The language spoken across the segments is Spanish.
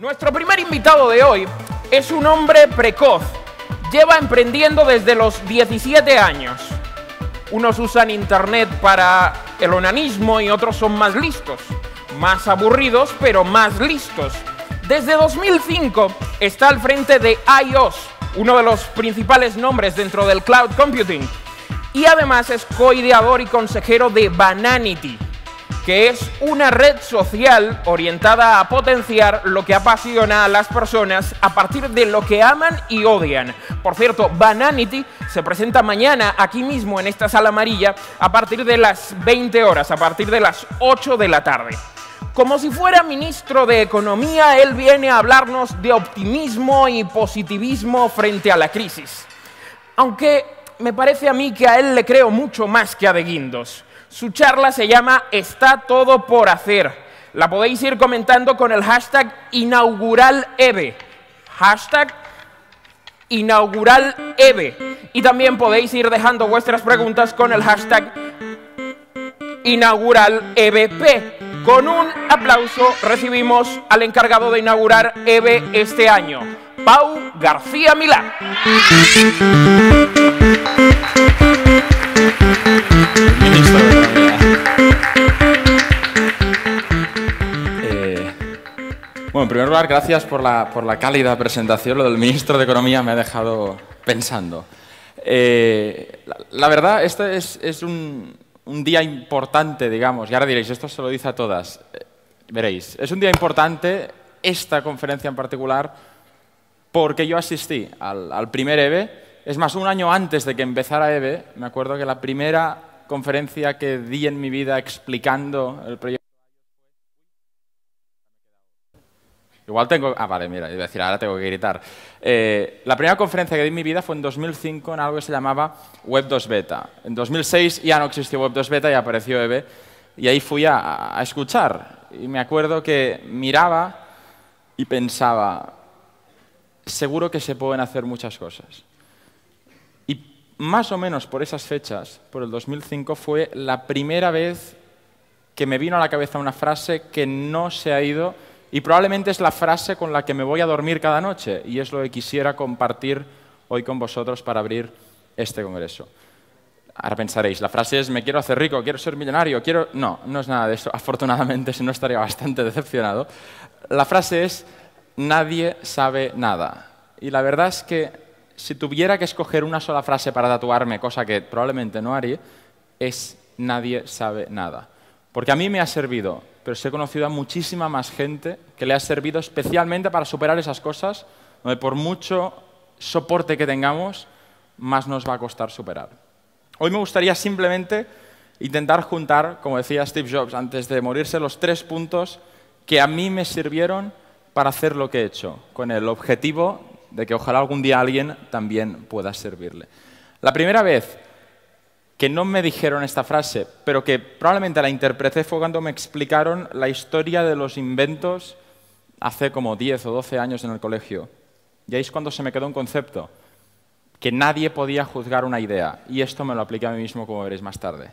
Nuestro primer invitado de hoy es un hombre precoz. Lleva emprendiendo desde los 17 años. Unos usan internet para el onanismo y otros son más listos. Más aburridos, pero más listos. Desde 2005 está al frente de iOS, uno de los principales nombres dentro del cloud computing. Y además es coideador y consejero de Bananity, que es una red social orientada a potenciar lo que apasiona a las personas a partir de lo que aman y odian. Por cierto, Bananity se presenta mañana aquí mismo en esta sala amarilla a partir de las 20 horas, a partir de las 8 de la tarde. Como si fuera ministro de Economía, él viene a hablarnos de optimismo y positivismo frente a la crisis. Aunque me parece a mí que a él le creo mucho más que a De Guindos. Su charla se llama Está todo por hacer. La podéis ir comentando con el hashtag inauguraleve. Hashtag inauguraleve. Y también podéis ir dejando vuestras preguntas con el hashtag inauguralevp. Con un aplauso recibimos al encargado de inaugurar EVE este año, Pau García Milán. primer lugar, gracias por la, por la cálida presentación. Lo del ministro de Economía me ha dejado pensando. Eh, la, verdad, este es, es un, un, día importante, digamos, y ahora diréis, esto se lo dice a todas. Eh, veréis, es un día importante, esta conferencia en particular, porque yo asistí al, al primer EVE. Es más, un año antes de que empezara EVE, me acuerdo que la primera conferencia que di en mi vida explicando el proyecto Igual tengo... Ah, vale, mira, iba a decir, ahora tengo que gritar. Eh, la primera conferencia que di en mi vida fue en 2005 en algo que se llamaba Web 2 Beta. En 2006 ya no existió Web 2 Beta y apareció EBE. Y ahí fui a, a escuchar. Y me acuerdo que miraba y pensaba, seguro que se pueden hacer muchas cosas. Y más o menos por esas fechas, por el 2005, fue la primera vez que me vino a la cabeza una frase que no se ha ido y probablemente es la frase con la que me voy a dormir cada noche y es lo que quisiera compartir hoy con vosotros para abrir este Congreso. Ahora pensaréis, la frase es me quiero hacer rico, quiero ser millonario, quiero... No, no es nada de eso. Afortunadamente, si no estaría bastante decepcionado. La frase es nadie sabe nada. Y la verdad es que si tuviera que escoger una sola frase para tatuarme, cosa que probablemente no haría, es nadie sabe nada. Porque a mí me ha servido pero sí he conocido a muchísima más gente que le ha servido especialmente para superar esas cosas, donde por mucho soporte que tengamos, más nos va a costar superar. Hoy me gustaría simplemente intentar juntar, como decía Steve Jobs antes de morirse, los tres puntos que a mí me sirvieron para hacer lo que he hecho, con el objetivo de que ojalá algún día alguien también pueda servirle. La primera vez, que no me dijeron esta frase, pero que probablemente la interpreté fue cuando me explicaron la historia de los inventos hace como 10 o 12 años en el colegio. Y ahí es cuando se me quedó un concepto, que nadie podía juzgar una idea. Y esto me lo apliqué a mí mismo, como veréis más tarde.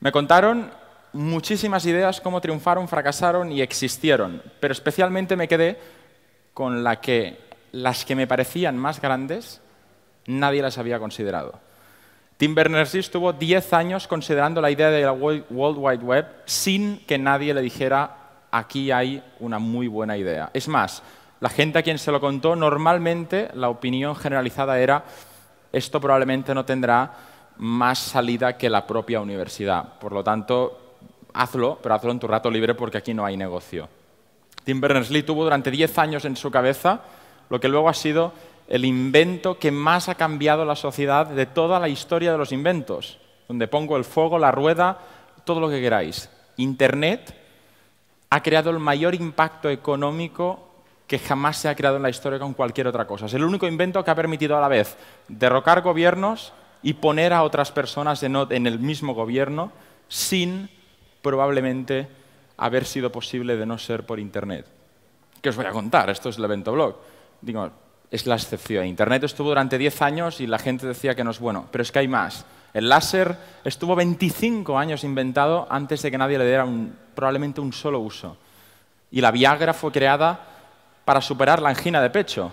Me contaron muchísimas ideas, cómo triunfaron, fracasaron y existieron, pero especialmente me quedé con la que las que me parecían más grandes, nadie las había considerado. Tim Berners-Lee estuvo 10 años considerando la idea de la World Wide Web sin que nadie le dijera aquí hay una muy buena idea. Es más, la gente a quien se lo contó, normalmente la opinión generalizada era esto probablemente no tendrá más salida que la propia universidad. Por lo tanto, hazlo, pero hazlo en tu rato libre porque aquí no hay negocio. Tim Berners-Lee tuvo durante 10 años en su cabeza lo que luego ha sido el invento que más ha cambiado la sociedad de toda la historia de los inventos, donde pongo el fuego, la rueda, todo lo que queráis. Internet ha creado el mayor impacto económico que jamás se ha creado en la historia con cualquier otra cosa. Es el único invento que ha permitido a la vez derrocar gobiernos y poner a otras personas en el mismo gobierno sin probablemente haber sido posible de no ser por Internet. ¿Qué os voy a contar? Esto es el evento blog. Digo, es la excepción. Internet estuvo durante 10 años y la gente decía que no es bueno, pero es que hay más. El láser estuvo 25 años inventado antes de que nadie le diera probablemente un solo uso. Y la Viagra fue creada para superar la angina de pecho.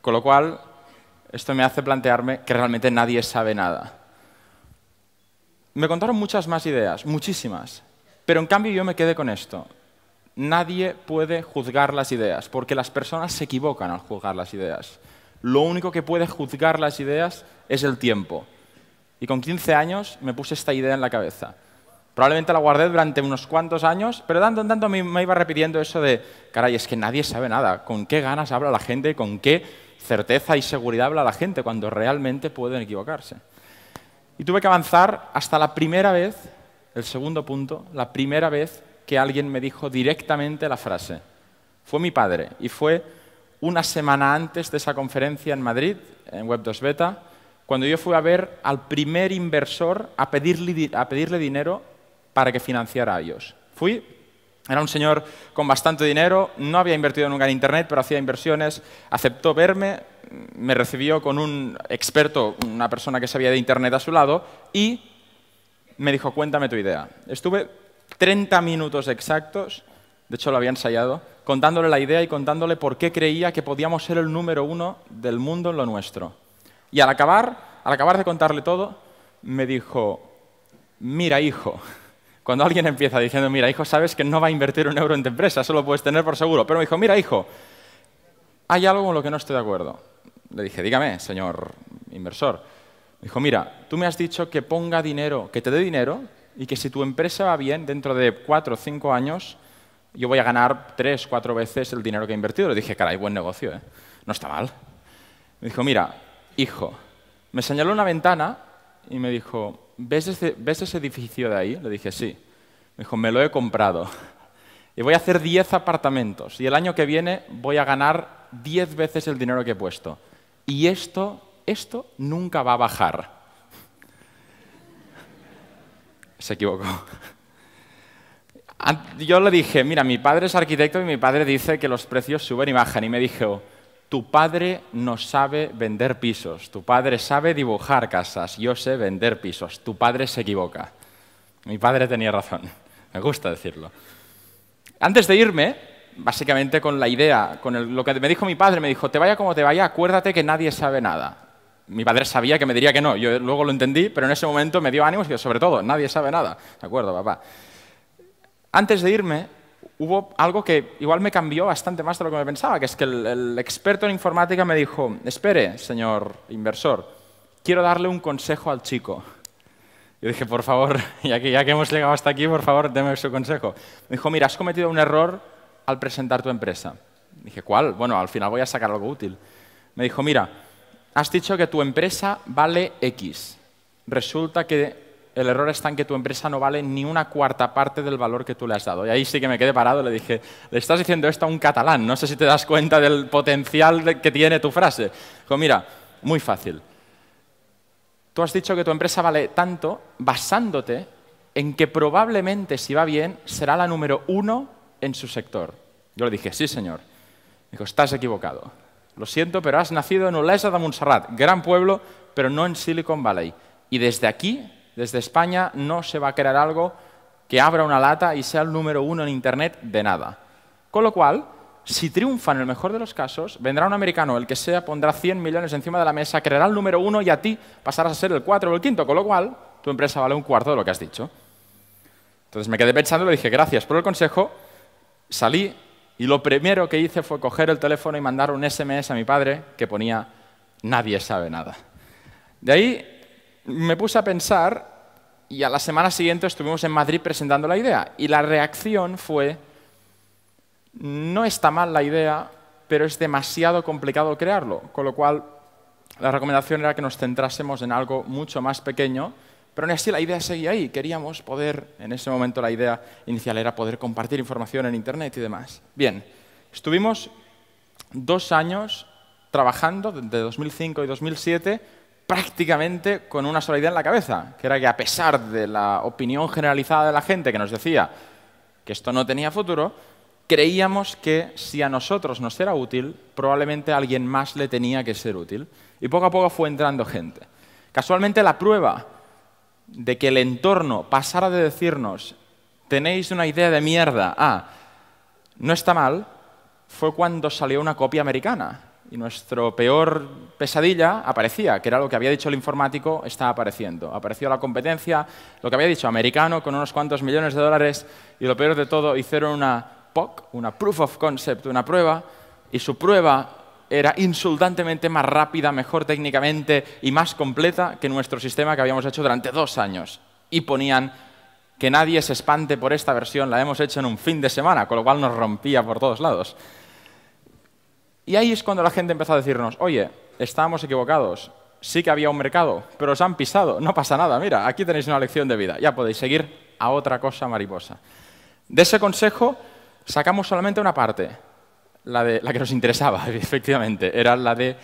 Con lo cual, esto me hace plantearme que realmente nadie sabe nada. Me contaron muchas más ideas, muchísimas. Pero en cambio yo me quedé con esto. Nadie puede juzgar las ideas, porque las personas se equivocan al juzgar las ideas. Lo único que puede juzgar las ideas es el tiempo. Y con 15 años me puse esta idea en la cabeza. Probablemente la guardé durante unos cuantos años, pero tanto en tanto me, me iba repitiendo eso de, caray, es que nadie sabe nada. ¿Con qué ganas habla la gente? ¿Con qué certeza y seguridad habla la gente cuando realmente pueden equivocarse? Y tuve que avanzar hasta la primera vez, el segundo punto, la primera vez que alguien me dijo directamente la frase. Fue mi padre y fue una semana antes de esa conferencia en Madrid, en Web2 Beta, cuando yo fui a ver al primer inversor a pedirle, dinero para que financiara a ellos. Fui, era un señor con bastante dinero, no había invertido nunca en Internet, pero hacía inversiones, aceptó verme, me recibió con un experto, una persona que sabía de Internet a su lado, y me dijo, cuéntame tu idea. Estuve 30 minutos exactos, de hecho lo había ensayado, contándole la idea y contándole por qué creía que podíamos ser el número uno del mundo en lo nuestro. Y al acabar, al acabar de contarle todo, me dijo, mira hijo, cuando alguien empieza diciendo, mira hijo, sabes que no va a invertir un euro en tu empresa, eso lo puedes tener por seguro, pero me dijo, mira hijo, hay algo con lo que no estoy de acuerdo. Le dije, dígame, señor inversor. dijo, mira, tú me has dicho que ponga dinero, que te dé dinero y que si tu empresa va bien, dentro de cuatro o cinco años, yo voy a ganar tres, cuatro veces el dinero que he invertido. Le dije, caray, buen negocio, ¿eh? No está mal. Me dijo, mira, hijo, me señaló una ventana y me dijo, ¿ves ese, edificio de ahí? Le dije, sí. Me dijo, me lo he comprado. Y voy a hacer diez apartamentos. Y el año que viene voy a ganar diez veces el dinero que he puesto. Y esto, esto nunca va a bajar se equivocó. Yo le dije, mira, mi padre es arquitecto y mi padre dice que los precios suben y bajan. Y me dijo, tu padre no sabe vender pisos, tu padre sabe dibujar casas, yo sé vender pisos, tu padre se equivoca. Mi padre tenía razón, me gusta decirlo. Antes de irme, básicamente con la idea, con lo que me dijo mi padre, me dijo, te vaya como te vaya, acuérdate que nadie sabe nada mi padre sabía que me diría que no. Yo luego lo entendí, pero en ese momento me dio ánimos y sobre todo, nadie sabe nada. ¿De acuerdo, papá? Antes de irme, hubo algo que igual me cambió bastante más de lo que me pensaba, que es que el, experto en informática me dijo, espere, señor inversor, quiero darle un consejo al chico. Yo dije, por favor, ya que, ya que hemos llegado hasta aquí, por favor, déme su consejo. Me dijo, mira, has cometido un error al presentar tu empresa. Dije, ¿cuál? Bueno, al final voy a sacar algo útil. Me dijo, mira, Has dicho que tu empresa vale X. Resulta que el error está en que tu empresa no vale ni una cuarta parte del valor que tú le has dado. Y ahí sí que me quedé parado, le dije, le estás diciendo esto a un catalán, no sé si te das cuenta del potencial que tiene tu frase. Dijo, mira, muy fácil. Tú has dicho que tu empresa vale tanto basándote en que probablemente, si va bien, será la número uno en su sector. Yo le dije, sí, señor. Dijo, estás equivocado. Lo siento, pero has nacido en Olesa de Montserrat, gran pueblo, pero no en Silicon Valley. Y desde aquí, desde España, no se va a crear algo que abra una lata y sea el número uno en Internet de nada. Con lo cual, si triunfa en el mejor de los casos, vendrá un americano, el que sea, pondrá 100 millones encima de la mesa, creará el número uno y a ti pasarás a ser el cuatro o el quinto, con lo cual tu empresa vale un cuarto de lo que has dicho. Entonces me quedé pensando y le dije, gracias por el consejo, salí y lo primero que hice fue coger el teléfono y mandar un SMS a mi padre que ponía nadie sabe nada. De ahí me puse a pensar y a la semana siguiente estuvimos en Madrid presentando la idea. Y la reacción fue, no está mal la idea, pero es demasiado complicado crearlo. Con lo cual, la recomendación era que nos centrásemos en algo mucho más pequeño pero aún así la idea seguía ahí. Queríamos poder, en ese momento la idea inicial era poder compartir información en Internet y demás. Bien, estuvimos dos años trabajando, de 2005 y 2007, prácticamente con una sola idea en la cabeza, que era que a pesar de la opinión generalizada de la gente que nos decía que esto no tenía futuro, creíamos que si a nosotros nos era útil, probablemente a alguien más le tenía que ser útil. Y poco a poco fue entrando gente. Casualmente la prueba de que el entorno pasara de decirnos, tenéis una idea de mierda, ah, no está mal, fue cuando salió una copia americana. Y nuestro peor pesadilla aparecía, que era lo que había dicho el informático, está apareciendo. Apareció la competencia, lo que había dicho americano, con unos cuantos millones de dólares, y lo peor de todo, hicieron una POC, una Proof of Concept, una prueba, y su prueba era insultantemente más rápida, mejor técnicamente y más completa que nuestro sistema que habíamos hecho durante dos años. Y ponían que nadie se espante por esta versión, la hemos hecho en un fin de semana, con lo cual nos rompía por todos lados. Y ahí es cuando la gente empezó a decirnos, oye, estábamos equivocados, sí que había un mercado, pero os han pisado, no pasa nada, mira, aquí tenéis una lección de vida, ya podéis seguir a otra cosa mariposa. De ese consejo sacamos solamente una parte, la, de, que nos interesaba, efectivamente, era la de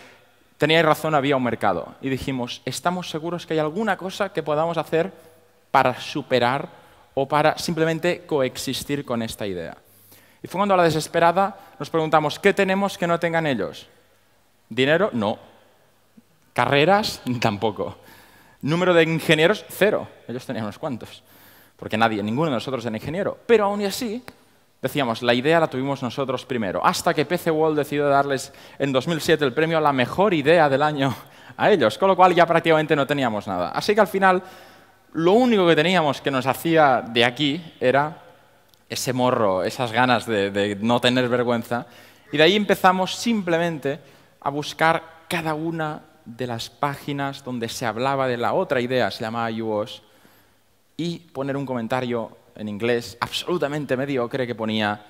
Tenía razón, había un mercado. Y dijimos, ¿estamos seguros que hay alguna cosa que podamos hacer para superar o para simplemente coexistir con esta idea? Y fue cuando a la desesperada nos preguntamos, ¿qué tenemos que no tengan ellos? ¿Dinero? No. ¿Carreras? Tampoco. ¿Número de ingenieros? Cero. Ellos tenían unos cuantos. Porque nadie, ninguno de nosotros era ingeniero. Pero aún así, Decíamos, la idea la tuvimos nosotros primero, hasta que PC World decidió darles en 2007 el premio a la mejor idea del año a ellos, con lo cual ya prácticamente no teníamos nada. Así que al final, lo único que teníamos que nos hacía de aquí era ese morro, esas ganas de, de no tener vergüenza, y de ahí empezamos simplemente a buscar cada una de las páginas donde se hablaba de la otra idea, se llamaba UOS, y poner un comentario en inglés absolutamente mediocre que ponía,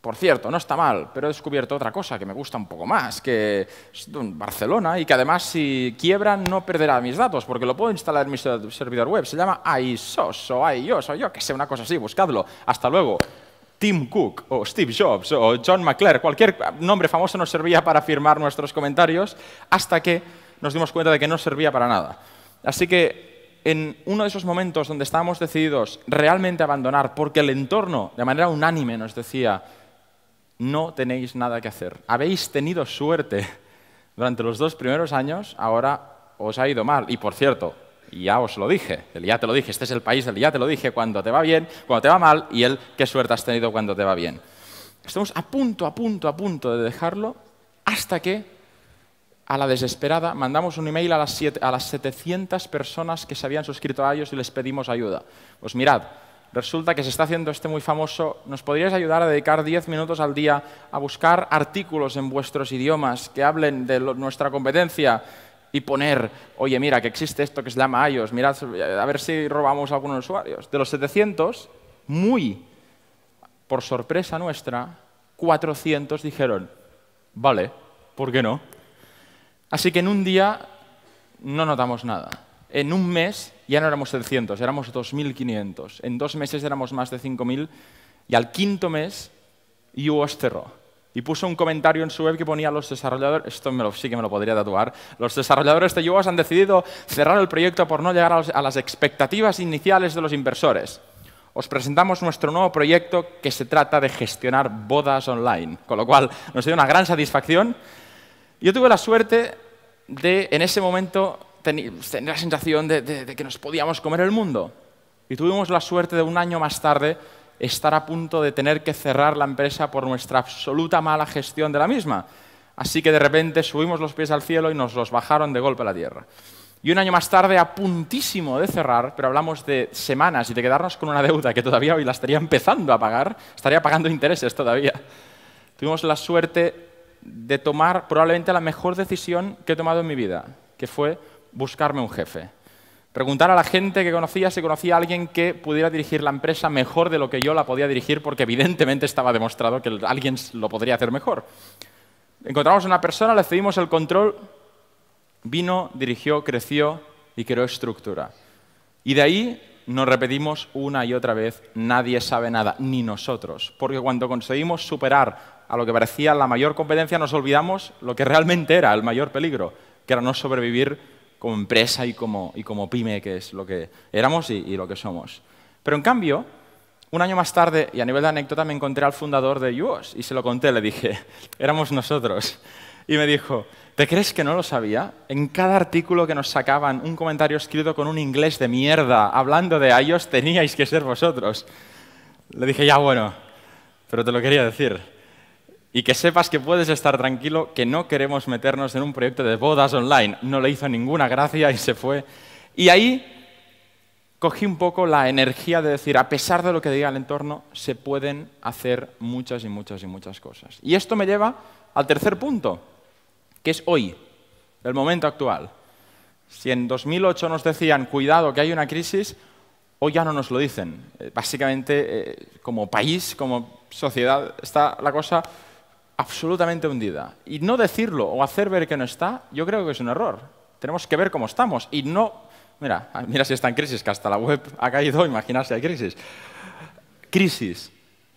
por cierto, no está mal, pero he descubierto otra cosa que me gusta un poco más, que es Barcelona y que además si quiebran no perderá mis datos porque lo puedo instalar en mi servidor web. Se llama ISOS o IOS o yo que sé, una cosa así, buscadlo. Hasta luego. Tim Cook o Steve Jobs o John McClure, cualquier nombre famoso nos servía para firmar nuestros comentarios hasta que nos dimos cuenta de que no servía para nada. Así que en uno de esos momentos donde estábamos decididos realmente abandonar, porque el entorno de manera unánime nos decía, no tenéis nada que hacer, habéis tenido suerte durante los dos primeros años, ahora os ha ido mal. Y por cierto, ya os lo dije, ya te lo dije, este es el país del ya te lo dije, cuando te va bien, cuando te va mal, y él qué suerte has tenido cuando te va bien. Estamos a punto, a punto, a punto de dejarlo hasta que a la desesperada, mandamos un email a las, 700 personas que se habían suscrito a ellos y les pedimos ayuda. Pues mirad, resulta que se está haciendo este muy famoso, ¿nos podríais ayudar a dedicar 10 minutos al día a buscar artículos en vuestros idiomas que hablen de nuestra competencia? Y poner, oye, mira, que existe esto que se llama iOS, mirad, eh, a ver si robamos algunos usuarios. De los 700, muy por sorpresa nuestra, 400 dijeron, vale, ¿por qué no? Así que en un día no notamos nada. En un mes ya no éramos 700, éramos 2.500. En dos meses éramos más de 5.000. Y al quinto mes, UOS cerró. Y puso un comentario en su web que ponía los desarrolladores, esto sí que me lo podría tatuar, los desarrolladores de UOS han decidido cerrar el proyecto por no llegar a las expectativas iniciales de los inversores. Os presentamos nuestro nuevo proyecto que se trata de gestionar bodas online, con lo cual nos dio una gran satisfacción, yo tuve la suerte de, en ese momento, tener la sensación de, que nos podíamos comer el mundo. Y tuvimos la suerte de un año más tarde estar a punto de tener que cerrar la empresa por nuestra absoluta mala gestión de la misma. Así que de repente subimos los pies al cielo y nos los bajaron de golpe a la tierra. Y un año más tarde, a puntísimo de cerrar, pero hablamos de semanas y de quedarnos con una deuda que todavía hoy la estaría empezando a pagar, estaría pagando intereses todavía. Tuvimos la suerte de tomar probablemente la mejor decisión que he tomado en mi vida, que fue buscarme un jefe. Preguntar a la gente que conocía si conocía a alguien que pudiera dirigir la empresa mejor de lo que yo la podía dirigir, porque evidentemente estaba demostrado que alguien lo podría hacer mejor. Encontramos una persona, le cedimos el control, vino, dirigió, creció y creó estructura. Y de ahí nos repetimos una y otra vez, nadie sabe nada, ni nosotros, porque cuando conseguimos superar a lo que parecía la mayor competencia, nos olvidamos lo que realmente era el mayor peligro, que era no sobrevivir como empresa y como, y como pyme, que es lo que éramos y, lo que somos. Pero en cambio, un año más tarde, y a nivel de anécdota, me encontré al fundador de Youos, y se lo conté, le dije, éramos nosotros. Y me dijo, ¿te crees que no lo sabía? En cada artículo que nos sacaban, un comentario escrito con un inglés de mierda, hablando de ellos teníais que ser vosotros. Le dije, ya bueno, pero te lo quería decir. Y que sepas que puedes estar tranquilo, que no queremos meternos en un proyecto de bodas online. No le hizo ninguna gracia y se fue. Y ahí cogí un poco la energía de decir, a pesar de lo que diga el entorno, se pueden hacer muchas y muchas y muchas cosas. Y esto me lleva al tercer punto, que es hoy, el momento actual. Si en 2008 nos decían, cuidado, que hay una crisis, hoy ya no nos lo dicen. Eh, básicamente, eh, como país, como sociedad, está la cosa absolutamente hundida. Y no decirlo o hacer ver que no está, yo creo que es un error. Tenemos que ver cómo estamos y no... Mira, mira si está en crisis, que hasta la web ha caído, imagínense si hay crisis. Crisis.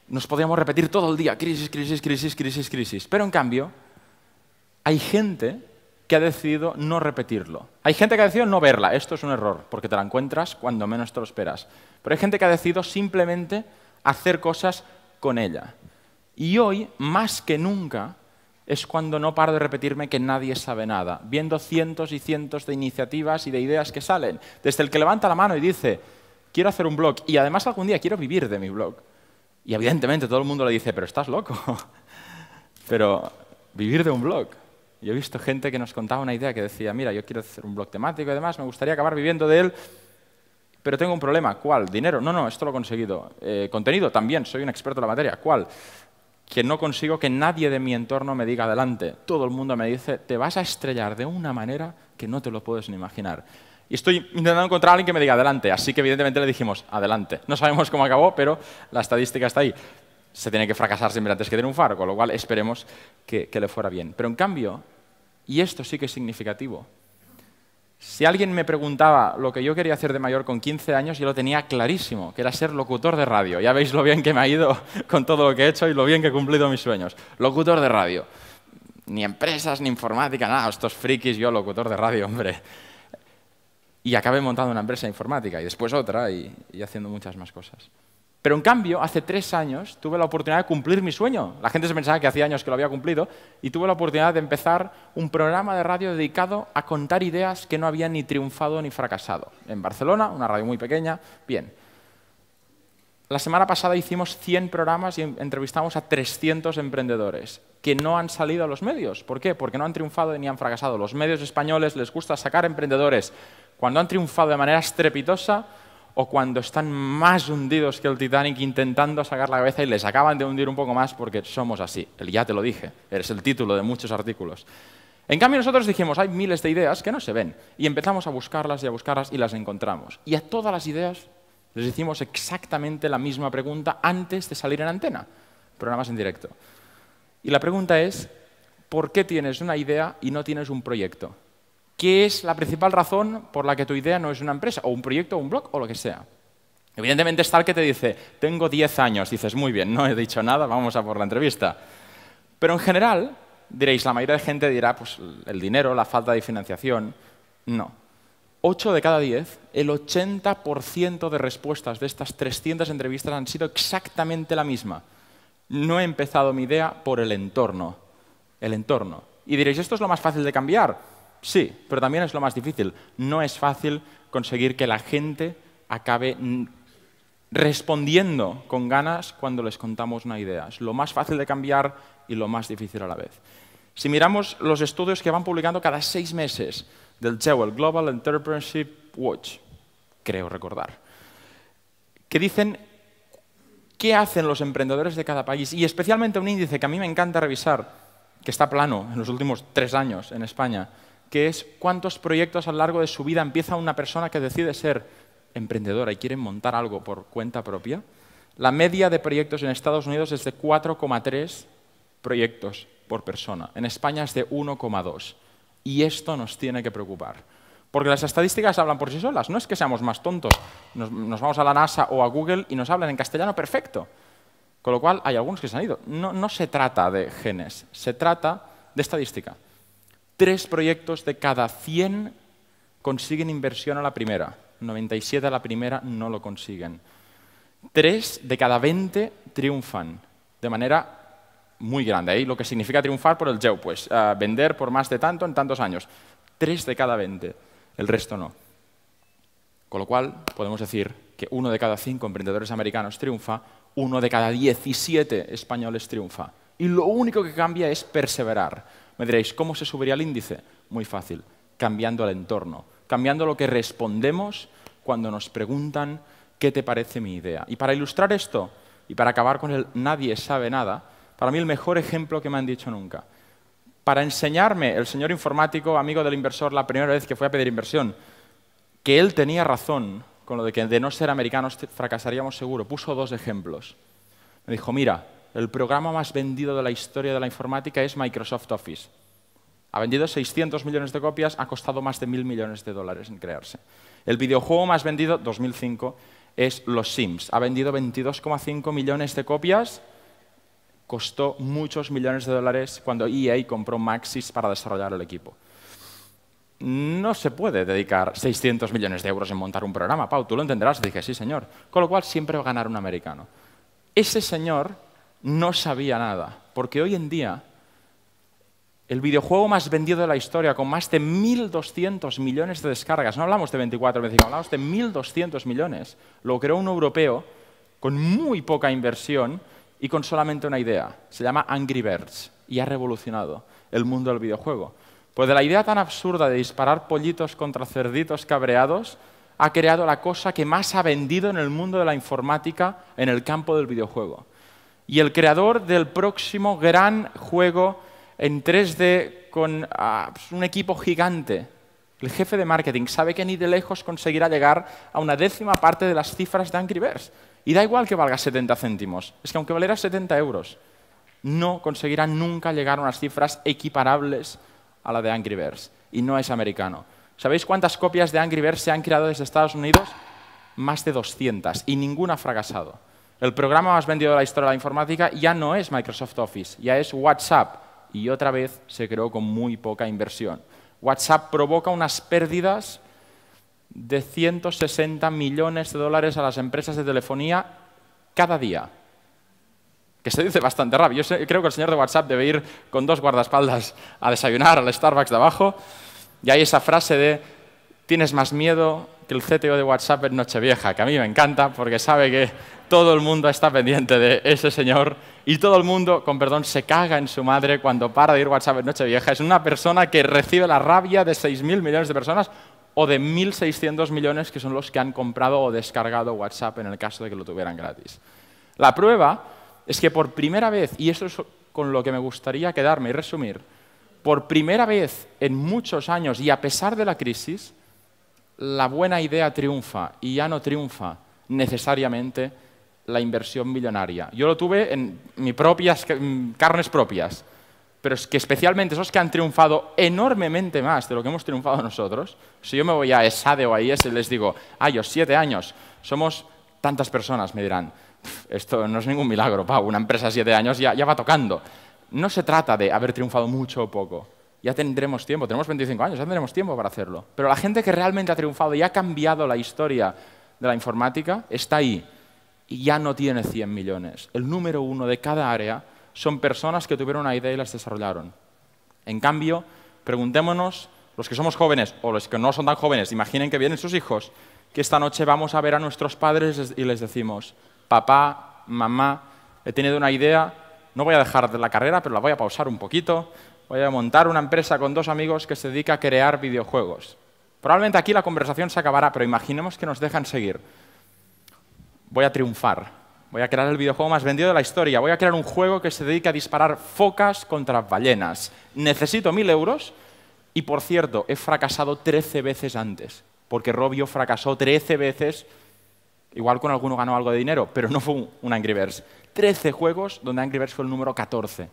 Nos podríamos repetir todo el día, crisis, crisis, crisis, crisis, crisis. Pero en cambio, hay gente que ha decidido no repetirlo. Hay gente que ha decidido no verla. Esto es un error, porque te la encuentras cuando menos te lo esperas. Pero hay gente que ha decidido simplemente hacer cosas con ella. Y hoy, más que nunca, es cuando no paro de repetirme que nadie sabe nada, viendo cientos y cientos de iniciativas y de ideas que salen. Desde el que levanta la mano y dice, quiero hacer un blog y además algún día quiero vivir de mi blog. Y evidentemente todo el mundo le dice, pero estás loco. pero vivir de un blog. Yo he visto gente que nos contaba una idea que decía, mira, yo quiero hacer un blog temático y demás, me gustaría acabar viviendo de él, pero tengo un problema. ¿Cuál? ¿Dinero? No, no, esto lo he conseguido. Eh, ¿Contenido? También, soy un experto en la materia. ¿Cuál? que no consigo que nadie de mi entorno me diga adelante. Todo el mundo me dice, te vas a estrellar de una manera que no te lo puedes ni imaginar. Y estoy intentando encontrar a alguien que me diga adelante, así que evidentemente le dijimos adelante. No sabemos cómo acabó, pero la estadística está ahí. Se tiene que fracasar siempre antes que triunfar, con lo cual esperemos que, que le fuera bien. Pero en cambio, y esto sí que es significativo, si alguien me preguntaba lo que yo quería hacer de mayor con 15 años, yo lo tenía clarísimo, que era ser locutor de radio. Ya veis lo bien que me ha ido con todo lo que he hecho y lo bien que he cumplido mis sueños. Locutor de radio. Ni empresas, ni informática, nada, estos frikis, yo locutor de radio, hombre. Y acabé montando una empresa informática y después otra y haciendo muchas más cosas. Pero en cambio, hace tres años tuve la oportunidad de cumplir mi sueño. La gente se pensaba que hacía años que lo había cumplido y tuve la oportunidad de empezar un programa de radio dedicado a contar ideas que no habían ni triunfado ni fracasado. En Barcelona, una radio muy pequeña, bien. La semana pasada hicimos 100 programas y entrevistamos a 300 emprendedores que no han salido a los medios. ¿Por qué? Porque no han triunfado ni han fracasado. Los medios españoles les gusta sacar emprendedores. Cuando han triunfado de manera estrepitosa, o cuando están más hundidos que el Titanic intentando sacar la cabeza y les acaban de hundir un poco más porque somos así. El ya te lo dije, eres el título de muchos artículos. En cambio nosotros dijimos, hay miles de ideas que no se ven y empezamos a buscarlas y a buscarlas y las encontramos. Y a todas las ideas les hicimos exactamente la misma pregunta antes de salir en antena, programas en directo. Y la pregunta es, ¿por qué tienes una idea y no tienes un proyecto? ¿Qué es la principal razón por la que tu idea no es una empresa, o un proyecto, o un blog, o lo que sea? Evidentemente está el que te dice, tengo 10 años, dices, muy bien, no he dicho nada, vamos a por la entrevista. Pero en general, diréis, la mayoría de gente dirá, pues el dinero, la falta de financiación. No. 8 de cada 10, el 80% de respuestas de estas 300 entrevistas han sido exactamente la misma. No he empezado mi idea por el entorno. El entorno. Y diréis, esto es lo más fácil de cambiar. Sí, pero también es lo más difícil. No es fácil conseguir que la gente acabe respondiendo con ganas cuando les contamos una idea. Es lo más fácil de cambiar y lo más difícil a la vez. Si miramos los estudios que van publicando cada seis meses del Global Entrepreneurship Watch, creo recordar, que dicen qué hacen los emprendedores de cada país y especialmente un índice que a mí me encanta revisar, que está plano en los últimos tres años en España, que es cuántos proyectos a lo largo de su vida empieza una persona que decide ser emprendedora y quiere montar algo por cuenta propia. La media de proyectos en Estados Unidos es de 4,3 proyectos por persona. En España es de 1,2. Y esto nos tiene que preocupar. Porque las estadísticas hablan por sí solas. No es que seamos más tontos. Nos, vamos a la NASA o a Google y nos hablan en castellano perfecto. Con lo cual, hay algunos que se han ido. no se trata de genes, se trata de estadística. Tres proyectos de cada 100 consiguen inversión a la primera. 97 a la primera no lo consiguen. Tres de cada 20 triunfan de manera muy grande. lo que significa triunfar por el geo, pues eh, vender por más de tanto en tantos años. Tres de cada 20, el resto no. Con lo cual, podemos decir que uno de cada cinco emprendedores americanos triunfa, uno de cada 17 españoles triunfa. Y lo único que cambia es perseverar. Me diréis, ¿cómo se subiría el índice? Muy fácil, cambiando el entorno, cambiando lo que respondemos cuando nos preguntan qué te parece mi idea. Y para ilustrar esto, y para acabar con el nadie sabe nada, para mí el mejor ejemplo que me han dicho nunca. Para enseñarme el señor informático, amigo del inversor, la primera vez que fue a pedir inversión, que él tenía razón con lo de que de no ser americanos fracasaríamos seguro, puso dos ejemplos. Me dijo, mira, el programa más vendido de la historia de la informática es Microsoft Office. Ha vendido 600 millones de copias, ha costado más de mil millones de dólares en crearse. El videojuego más vendido, 2005, es Los Sims. Ha vendido 22,5 millones de copias, costó muchos millones de dólares cuando EA compró Maxis para desarrollar el equipo. No se puede dedicar 600 millones de euros en montar un programa, Pau, tú lo entenderás. Dije, sí, señor. Con lo cual siempre va a ganar un americano. Ese señor no sabía nada. Porque hoy en día, el videojuego más vendido de la historia, con más de 1.200 millones de descargas, no hablamos de 24 veces, hablamos de 1.200 millones, lo creó un europeo con muy poca inversión y con solamente una idea. Se llama Angry Birds y ha revolucionado el mundo del videojuego. Pues de la idea tan absurda de disparar pollitos contra cerditos cabreados, ha creado la cosa que más ha vendido en el mundo de la informática en el campo del videojuego y el creador del próximo gran juego en 3D con ah, pues, un equipo gigante. El jefe de marketing sabe que ni de lejos conseguirá llegar a una décima parte de las cifras de Angry Birds. Y da igual que valga 70 céntimos, es que aunque valiera 70 euros, no conseguirá nunca llegar a unas cifras equiparables a la de Angry Birds. Y no es americano. ¿Sabéis cuántas copias de Angry Birds se han creado desde Estados Unidos? Más de 200. Y ninguna ha fracasado. El programa más vendido de la historia de la informática ya no es Microsoft Office, ya es WhatsApp. Y otra vez se creó con muy poca inversión. WhatsApp provoca unas pérdidas de 160 millones de dólares a las empresas de telefonía cada día. Que se dice bastante rápido. Yo creo que el señor de WhatsApp debe ir con dos guardaespaldas a desayunar al Starbucks de abajo. Y hay esa frase de, tienes más miedo que el CTO de WhatsApp es Nochevieja, que a mí me encanta porque sabe que todo el mundo está pendiente de ese señor y todo el mundo, con perdón, se caga en su madre cuando para de ir WhatsApp en Nochevieja. Es una persona que recibe la rabia de 6.000 millones de personas o de 1.600 millones que son los que han comprado o descargado WhatsApp en el caso de que lo tuvieran gratis. La prueba es que por primera vez, y eso es con lo que me gustaría quedarme y resumir, por primera vez en muchos años y a pesar de la crisis, la buena idea triunfa y ya no triunfa necesariamente la inversión millonaria. Yo lo tuve en mis propias mm, carnes propias, pero es que especialmente esos que han triunfado enormemente más de lo que hemos triunfado nosotros, si yo me voy a ESADE o a IES y les digo, yo siete años, somos tantas personas, me dirán, esto no es ningún milagro, una empresa siete años ya va tocando. No se trata de haber triunfado mucho o poco, ya tendremos tiempo, tenemos 25 años, ya tendremos tiempo para hacerlo. Pero la gente que realmente ha triunfado y ha cambiado la historia de la informática está ahí y ya no tiene 100 millones. El número uno de cada área son personas que tuvieron una idea y las desarrollaron. En cambio, preguntémonos, los que somos jóvenes o los que no son tan jóvenes, imaginen que vienen sus hijos, que esta noche vamos a ver a nuestros padres y les decimos, papá, mamá, he tenido una idea, no voy a dejar la carrera, pero la voy a pausar un poquito, voy a montar una empresa con dos amigos que se dedica a crear videojuegos. Probablemente aquí la conversación se acabará, pero imaginemos que nos dejan seguir. Voy a triunfar. Voy a crear el videojuego más vendido de la historia. Voy a crear un juego que se dedica a disparar focas contra ballenas. Necesito mil euros y, por cierto, he fracasado 13 veces antes, porque Robio fracasó 13 veces. Igual con alguno ganó algo de dinero, pero no fue un, Angry Birds. 13 juegos donde Angry Birds fue el número 14.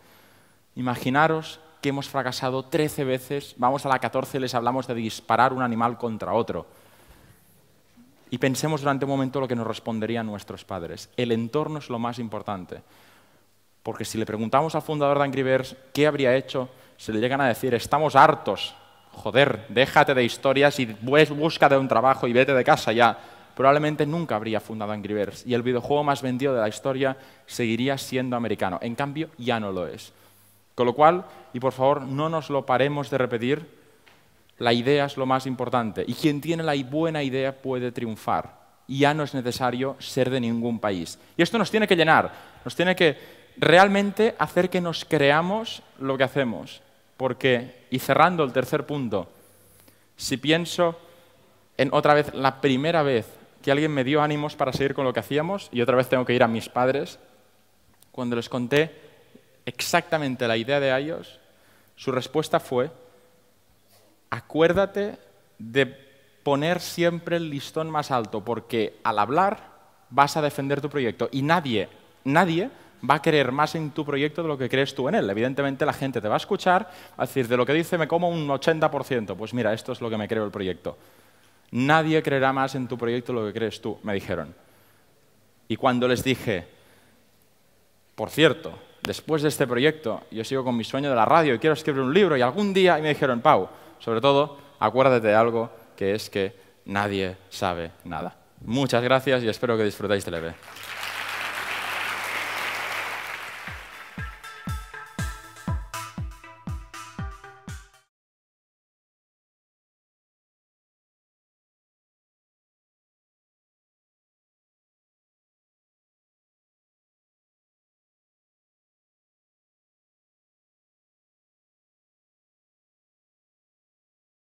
Imaginaros que hemos fracasado 13 veces, vamos a la 14, les hablamos de disparar un animal contra otro. Y pensemos durante un momento lo que nos responderían nuestros padres. El entorno es lo más importante. Porque si le preguntamos al fundador de Angry Birds qué habría hecho, se le llegan a decir, estamos hartos, joder, déjate de historias y búscate un trabajo y vete de casa ya. Probablemente nunca habría fundado Angry Birds y el videojuego más vendido de la historia seguiría siendo americano. En cambio, ya no lo es. Con lo cual, y por favor, no nos lo paremos de repetir, la idea es lo más importante. Y quien tiene la buena idea puede triunfar. Y ya no es necesario ser de ningún país. Y esto nos tiene que llenar, nos tiene que realmente hacer que nos creamos lo que hacemos. Porque, y cerrando el tercer punto, si pienso en otra vez la primera vez que alguien me dio ánimos para seguir con lo que hacíamos, y otra vez tengo que ir a mis padres, cuando les conté exactamente la idea de ellos, su respuesta fue, acuérdate de poner siempre el listón más alto, porque al hablar vas a defender tu proyecto y nadie, nadie va a creer más en tu proyecto de lo que crees tú en él. Evidentemente la gente te va a escuchar, a decir, de lo que dice me como un 80%, pues mira, esto es lo que me creo el proyecto. Nadie creerá más en tu proyecto de lo que crees tú, me dijeron. Y cuando les dije, por cierto, después de este proyecto, yo sigo con mi sueño de la radio y quiero escribir un libro y algún día, y me dijeron, Pau, sobre todo, acuérdate de algo que es que nadie sabe nada. Muchas gracias y espero que disfrutéis la vez.